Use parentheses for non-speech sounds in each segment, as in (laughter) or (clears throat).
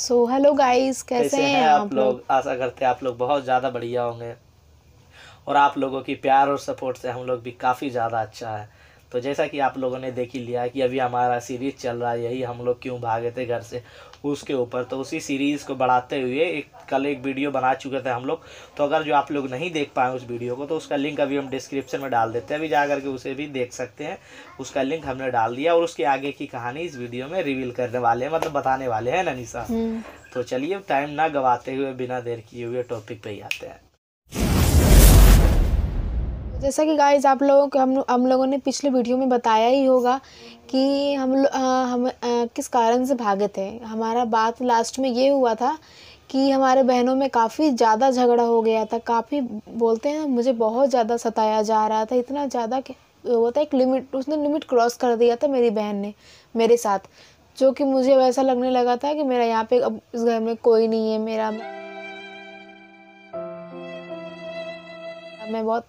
So hello guys कैसे हैं है आप लोग आशा करते हैं आप लोग बहुत ज़्यादा बढ़िया होंगे और आप लोगों की प्यार और सपोर्ट से हम लोग भी काफ़ी ज़्यादा अच्छा है तो जैसा कि आप लोगों ने देख ही लिया कि अभी हमारा सीरीज़ चल रहा है यही हम लोग क्यों भागे थे घर से उसके ऊपर तो उसी सीरीज़ को बढ़ाते हुए एक कल एक वीडियो बना चुके थे हम लोग तो अगर जो आप लोग नहीं देख पाए उस वीडियो को तो उसका लिंक अभी हम डिस्क्रिप्शन में डाल देते हैं अभी जा करके उसे भी देख सकते हैं उसका लिंक हमने डाल दिया और उसके आगे की कहानी इस वीडियो में रिवील करने वाले हैं मतलब बताने वाले हैं ननीसा हम्म। तो चलिए टाइम ना गवाते हुए बिना देर किए हुए टॉपिक पे ही आते हैं जैसा कि गाइस आप लोगों को हम हम लोगों ने पिछले वीडियो में बताया ही होगा कि हम आ, हम आ, किस कारण से भागे थे हमारा बात लास्ट में ये हुआ था कि हमारे बहनों में काफ़ी ज़्यादा झगड़ा हो गया था काफ़ी बोलते हैं मुझे बहुत ज़्यादा सताया जा रहा था इतना ज़्यादा वो था एक लिमिट उसने लिमिट क्रॉस कर दिया था मेरी बहन ने मेरे साथ जो कि मुझे वैसा लगने लगा था कि मेरा यहाँ पे अब इस घर में कोई नहीं है मेरा मैं बहुत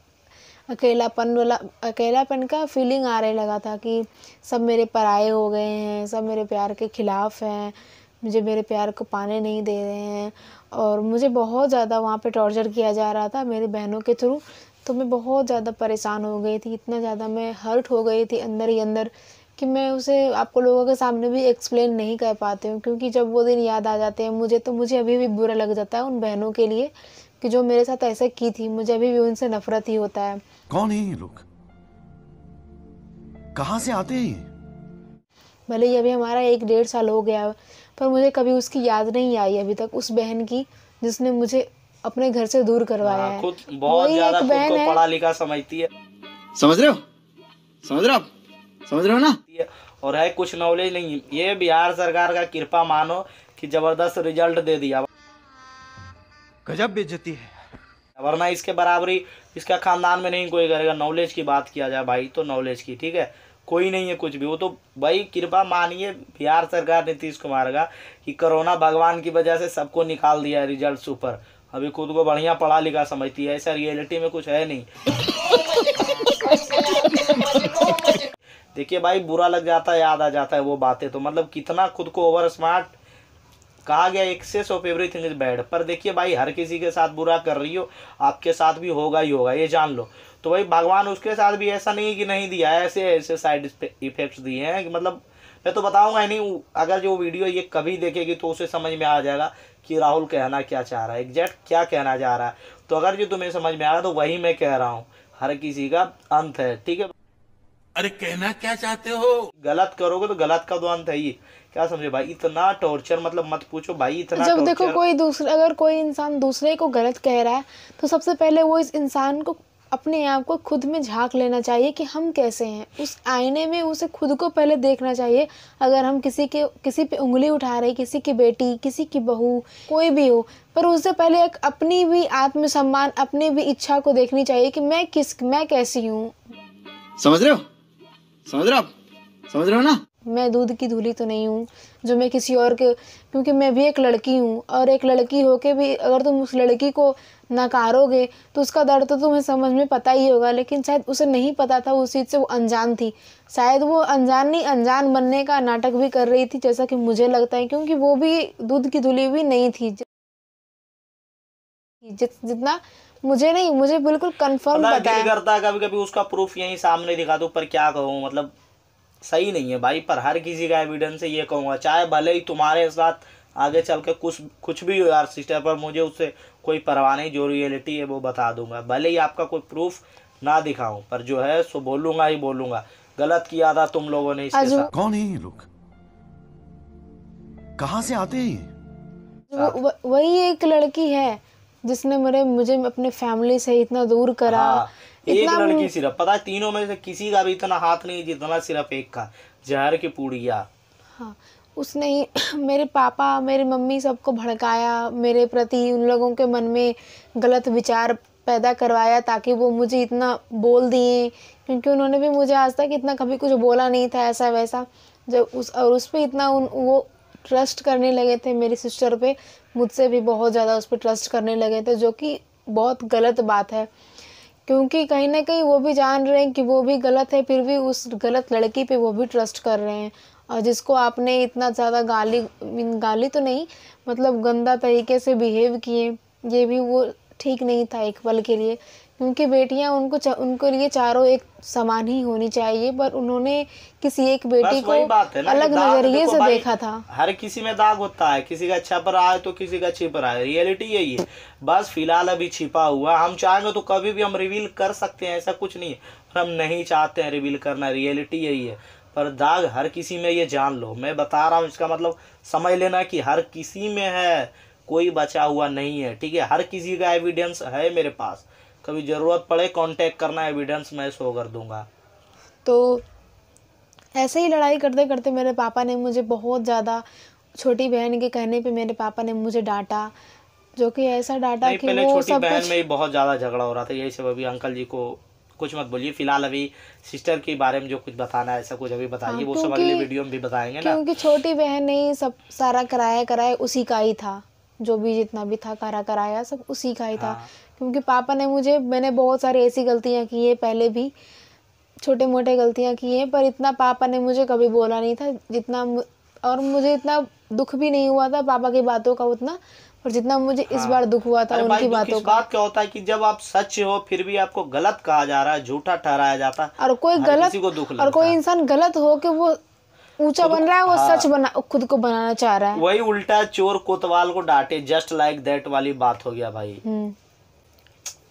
अकेलापन वाला अकेलापन का फीलिंग आ रहे लगा था कि सब मेरे पराये हो गए हैं सब मेरे प्यार के ख़िलाफ़ हैं मुझे मेरे प्यार को पाने नहीं दे रहे हैं और मुझे बहुत ज़्यादा वहाँ पे टॉर्चर किया जा रहा था मेरी बहनों के थ्रू तो मैं बहुत ज़्यादा परेशान हो गई थी इतना ज़्यादा मैं हर्ट हो गई थी अंदर ही अंदर कि मैं उसे आपको लोगों के सामने भी एक्सप्लेन नहीं कर पाती हूँ क्योंकि जब वो दिन याद आ जाते हैं मुझे तो मुझे अभी भी बुरा लग जाता है उन बहनों के लिए कि जो मेरे साथ ऐसा की थी मुझे अभी भी उनसे नफरत ही होता है कौन है ये लोग कहाँ से आते हैं भले ही अभी हमारा एक डेढ़ साल हो गया पर मुझे कभी उसकी याद नहीं आई अभी तक उस बहन की जिसने मुझे अपने घर से दूर करवाया है खुद बहुत ज्यादा खुद को पढ़ा लिखा समझती है समझ रहे हो समझ रहे हो समझ रहे हो ना और है कुछ नॉलेज नहीं ये बिहार सरकार का कृपा मानो कि जबरदस्त रिजल्ट दे दिया गजब बेचती है वरना इसके बराबरी इसका खानदान में नहीं कोई करेगा नॉलेज की बात किया जाए भाई तो नॉलेज की ठीक है कोई नहीं है कुछ भी वो तो भाई कृपा मानिए बिहार सरकार नीतीश कुमार का कि कोरोना भगवान की वजह से सबको निकाल दिया है रिजल्ट सुपर अभी खुद को बढ़िया पढ़ा लिखा समझती है ऐसा रियलिटी में कुछ है नहीं देखिए भाई बुरा लग जाता है याद आ जाता है वो बातें तो मतलब कितना खुद को ओवर स्मार्ट कहा गया excess of everything is bad पर देखिए भाई हर किसी के साथ बुरा कर रही हो आपके साथ भी होगा ही होगा ये जान लो तो भाई भगवान उसके साथ भी ऐसा नहीं कि नहीं दिया ऐसे ऐसे साइड इफेक्ट्स दिए हैं कि मतलब मैं तो बताऊंगा नहीं अगर जो वीडियो ये कभी देखेगी तो उसे समझ में आ जाएगा कि राहुल कहना क्या चाह रहा है एग्जैक्ट क्या कहना चाह रहा है तो अगर जो तुम्हें समझ में आ रहा तो वही मैं कह रहा हूँ हर किसी का अंत है ठीक है अरे कहना क्या चाहते हो गलत करोगे तो गलत का तो था ये क्या समझे भाई इतना टॉर्चर मतलब मत पूछो भाई इतना जब देखो कोई दूसरे अगर कोई इंसान दूसरे को गलत कह रहा है तो सबसे पहले वो इस इंसान को अपने आप को खुद में झांक लेना चाहिए कि हम कैसे हैं उस आईने में उसे खुद को पहले देखना चाहिए अगर हम किसी के किसी पे उंगली उठा रहे किसी की बेटी किसी की बहू कोई भी हो पर उससे पहले एक अपनी भी आत्मसम्मान अपनी भी इच्छा को देखनी चाहिए कि मैं किस मैं कैसी हूँ समझ रहे हो समझ रहे आप समझ रहे हो ना मैं दूध की धूली तो नहीं हूँ जो मैं किसी और के क्योंकि मैं भी एक लड़की हूँ और एक लड़की होके भी अगर तुम उस लड़की को नकारोगे तो उसका दर्द तो तुम्हें समझ में पता ही होगा लेकिन शायद उसे नहीं पता था उस चीज़ से वो अनजान थी शायद वो अनजान नहीं अनजान बनने का नाटक भी कर रही थी जैसा कि मुझे लगता है क्योंकि वो भी दूध की धूली भी नहीं थी जितना मुझे नहीं मुझे बिल्कुल कंफर्म करता है कभी कभी उसका प्रूफ यही सामने दिखा दो पर क्या कहूँ मतलब सही नहीं है भाई पर हर किसी का एविडेंस ये कहूंगा चाहे भले ही तुम्हारे साथ आगे चल के कुछ कुछ भी हो यार सिस्टर पर मुझे उससे कोई परवाह नहीं जो रियलिटी है वो बता दूंगा भले ही आपका कोई प्रूफ ना दिखाऊं पर जो है सो बोलूंगा ही बोलूंगा गलत किया था तुम लोगों ने इसके साथ कौन है ये लोग कहां से आते हैं वही एक लड़की है जिसने मेरे मुझे अपने फैमिली से इतना दूर करा हाँ, एक लड़की सिर्फ पता है तीनों में से किसी का भी इतना हाथ नहीं जितना सिर्फ एक का जहर की पूड़िया हाँ उसने ही (clears throat) मेरे पापा मेरी मम्मी सबको भड़काया मेरे प्रति उन लोगों के मन में गलत विचार पैदा करवाया ताकि वो मुझे इतना बोल दिए क्योंकि उन्होंने भी मुझे आज तक इतना कभी कुछ बोला नहीं था ऐसा वैसा जब उस और उस पर इतना उन वो ट्रस्ट करने लगे थे मेरी सिस्टर पे मुझसे भी बहुत ज़्यादा उस पर ट्रस्ट करने लगे थे जो कि बहुत गलत बात है क्योंकि कहीं ना कहीं वो भी जान रहे हैं कि वो भी गलत है फिर भी उस गलत लड़की पे वो भी ट्रस्ट कर रहे हैं और जिसको आपने इतना ज़्यादा गाली गाली तो नहीं मतलब गंदा तरीके से बिहेव किए ये भी वो ठीक नहीं था एक पल के लिए उनकी बेटियां उनको उनके लिए चारों एक समान ही होनी चाहिए पर उन्होंने किसी एक बेटी को अलग नजरिए से देखा था हर किसी में दाग होता है किसी का अच्छा पर आए तो किसी का अच्छी पर आए रियलिटी यही है बस फिलहाल अभी छिपा हुआ हम चाहेंगे तो कभी भी हम रिवील कर सकते हैं ऐसा कुछ नहीं है हम नहीं चाहते हैं रिवील करना रियलिटी यही है पर दाग हर किसी में ये जान लो मैं बता रहा हूँ इसका मतलब समझ लेना कि हर किसी में है कोई बचा हुआ नहीं है ठीक है हर किसी का एविडेंस है मेरे पास कभी ज़रूरत पड़े कांटेक्ट करना एविडेंस मैं शो कर दूंगा तो ऐसे ही लड़ाई करते करते मेरे पापा ने मुझे बहुत ज़्यादा छोटी बहन के कहने पे मेरे पापा ने मुझे डांटा जो कि ऐसा डांटा कि पहले वो छोटी सब बहन में बहुत ज़्यादा झगड़ा हो रहा था यही सब अभी अंकल जी को कुछ मत बोलिए फिलहाल अभी सिस्टर के बारे में जो कुछ बताना है ऐसा कुछ अभी हाँ, बताइए हाँ, वो सब अगले वीडियो में भी बताएंगे ना क्योंकि छोटी बहन ने ही सब सारा कराया कराया उसी का ही था जो भी जितना भी था करा कराया सब उसी का ही था हाँ। क्योंकि पापा ने मुझे मैंने बहुत सारी ऐसी गलतियाँ की हैं पहले भी छोटे मोटे गलतियाँ की हैं पर इतना पापा ने मुझे कभी बोला नहीं था जितना और मुझे इतना दुख भी नहीं हुआ था पापा की बातों का उतना और जितना मुझे हाँ। इस बार दुख हुआ था उनकी बातों का बात क्या होता है कि जब आप सच हो फिर भी आपको गलत कहा जा रहा है झूठा ठहराया जाता है और कोई गलत को दुख और कोई इंसान गलत हो के वो ऊंचा बन रहा है वो सच हाँ। बना खुद को बनाना चाह रहा है वही उल्टा चोर कोतवाल को डांटे जस्ट लाइक दैट वाली बात हो गया भाई हम्म।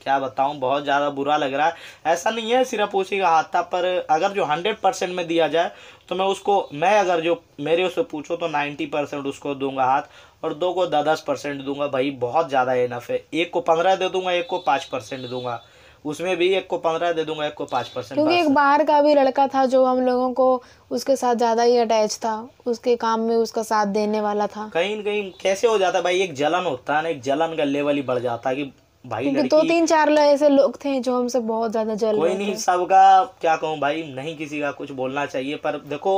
क्या बताऊं बहुत ज़्यादा बुरा लग रहा है ऐसा नहीं है सिर्फ उसी का हाथ था पर अगर जो हंड्रेड परसेंट में दिया जाए तो मैं उसको मैं अगर जो मेरे उससे पूछो तो नाइन्टी परसेंट उसको दूंगा हाथ और दो को दस परसेंट दूंगा भाई बहुत ज़्यादा इनफ है एक को पंद्रह दे दूंगा एक को पांच परसेंट दूंगा उसमें भी एक को पंद्रह दे दूंगा एक को पाँच परसेंट क्योंकि एक बाहर का भी लड़का था जो हम लोगों को उसके साथ ज़्यादा ही अटैच था उसके काम में उसका साथ देने वाला था कहीं ना कहीं कैसे हो जाता भाई एक जलन होता है ना एक जलन का लेवल ही बढ़ जाता है भाई लड़की दो तीन चार ऐसे लोग थे जो हमसे बहुत ज्यादा जल कोई नहीं सबका क्या कहूँ भाई नहीं किसी का कुछ बोलना चाहिए पर देखो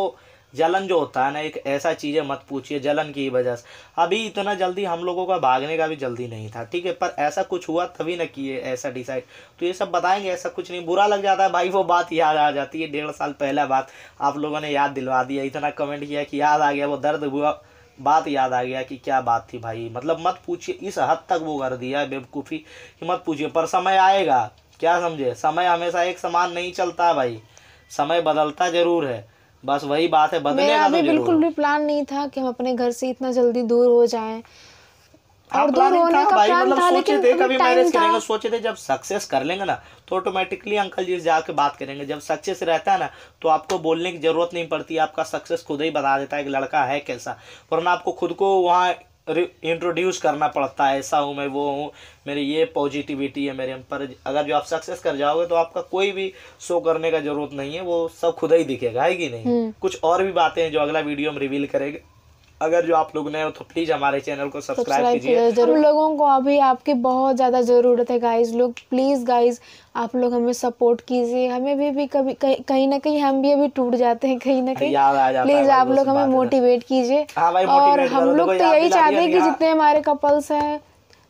जलन जो होता है ना एक ऐसा चीज़ है मत पूछिए जलन की वजह से अभी इतना जल्दी हम लोगों का भागने का भी जल्दी नहीं था ठीक है पर ऐसा कुछ हुआ तभी ना किए ऐसा डिसाइड तो ये सब बताएंगे ऐसा कुछ नहीं बुरा लग जाता है भाई वो बात याद आ जाती है डेढ़ साल पहला बात आप लोगों ने याद दिलवा दिया इतना कमेंट किया कि याद आ गया वो दर्द हुआ बात याद आ गया कि क्या बात थी भाई मतलब मत पूछिए इस हद तक वो कर दिया बेवकूफ़ी कि मत पूछिए पर समय आएगा क्या समझे समय हमेशा एक समान नहीं चलता भाई समय बदलता ज़रूर है बस वही बात है बदलेगा तो अभी बिल्कुल भी प्लान नहीं था कि हम अपने घर से इतना जल्दी दूर हो जाएं हाँ, और दूर होने का प्लान मतलब था लेकिन थे कभी मैरिज करेंगे सोचे थे जब सक्सेस कर लेंगे ना तो ऑटोमेटिकली अंकल जी जाके बात करेंगे जब सक्सेस रहता है ना तो आपको बोलने की जरूरत नहीं पड़ती आपका सक्सेस खुद ही बता देता है कि लड़का है कैसा वरना आपको खुद को वहाँ इंट्रोड्यूस करना पड़ता है ऐसा हूँ मैं वो हूँ मेरी ये पॉजिटिविटी है मेरे पर अगर जो आप सक्सेस कर जाओगे तो आपका कोई भी शो करने का जरूरत नहीं है वो सब खुदा ही दिखेगा है कि नहीं हम्म। कुछ और भी बातें हैं जो अगला वीडियो हम रिवील करेंगे अगर जो आप लोग नए हो तो प्लीज हमारे चैनल को सब्सक्राइब कीजिए हम लोगों को अभी आपकी बहुत ज़्यादा ज़रूरत है गाइज लोग प्लीज़ गाइज आप लोग हमें सपोर्ट कीजिए हमें भी भी कभी कहीं ना कहीं हम भी अभी टूट जाते हैं कहीं ना कहीं प्लीज आप लोग हमें मोटिवेट कीजिए हाँ और हम लोग तो यही चाहते हैं कि जितने हमारे कपल्स हैं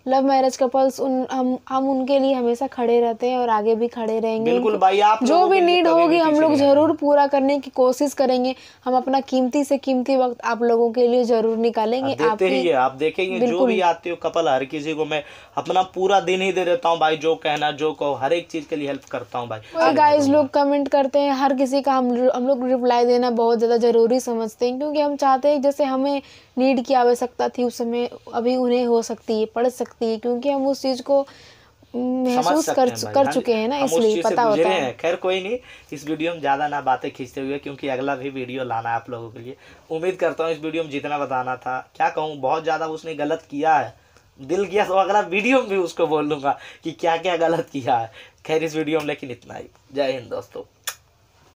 लव मैरिज कपल्स उन हम हम उनके लिए हमेशा खड़े रहते हैं और आगे भी खड़े रहेंगे बिल्कुल भाई आप जो भी नीड होगी हम लोग जरूर पूरा करने की कोशिश करेंगे हम अपना कीमती से कीमती वक्त आप लोगों के लिए जरूर निकालेंगे आप ही आप देखेंगे जो भी आते हो कपल हर किसी को मैं अपना पूरा दिन ही दे देता हूँ भाई जो कहना जो कहो हर एक चीज के लिए हेल्प करता हूँ भाई गाइज लोग कमेंट करते हैं हर किसी का हम हम लोग रिप्लाई देना बहुत ज़्यादा ज़रूरी समझते हैं क्योंकि हम चाहते हैं जैसे हमें नीड की आवश्यकता थी उस समय अभी उन्हें हो सकती है पढ़ सकती सकती है क्योंकि हम उस चीज़ को महसूस कर कर हाँ चुके हैं ना इसलिए पता होता है खैर कोई नहीं इस वीडियो में ज़्यादा ना बातें खींचते हुए क्योंकि अगला भी वीडियो लाना है आप लोगों के लिए उम्मीद करता हूँ इस वीडियो में जितना बताना था क्या कहूँ बहुत ज़्यादा उसने गलत किया है दिल किया तो अगला वीडियो में भी उसको बोल लूंगा कि क्या क्या गलत किया है खैर इस वीडियो में लेकिन इतना ही जय हिंद दोस्तों